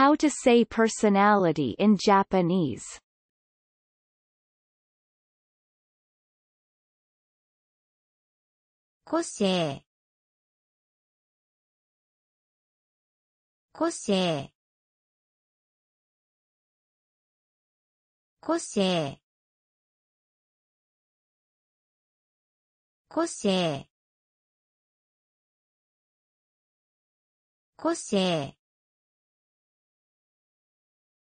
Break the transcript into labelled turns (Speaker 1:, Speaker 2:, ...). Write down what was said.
Speaker 1: How to say personality in Japanese
Speaker 2: Kosei Kosei Kosei Kosei 個性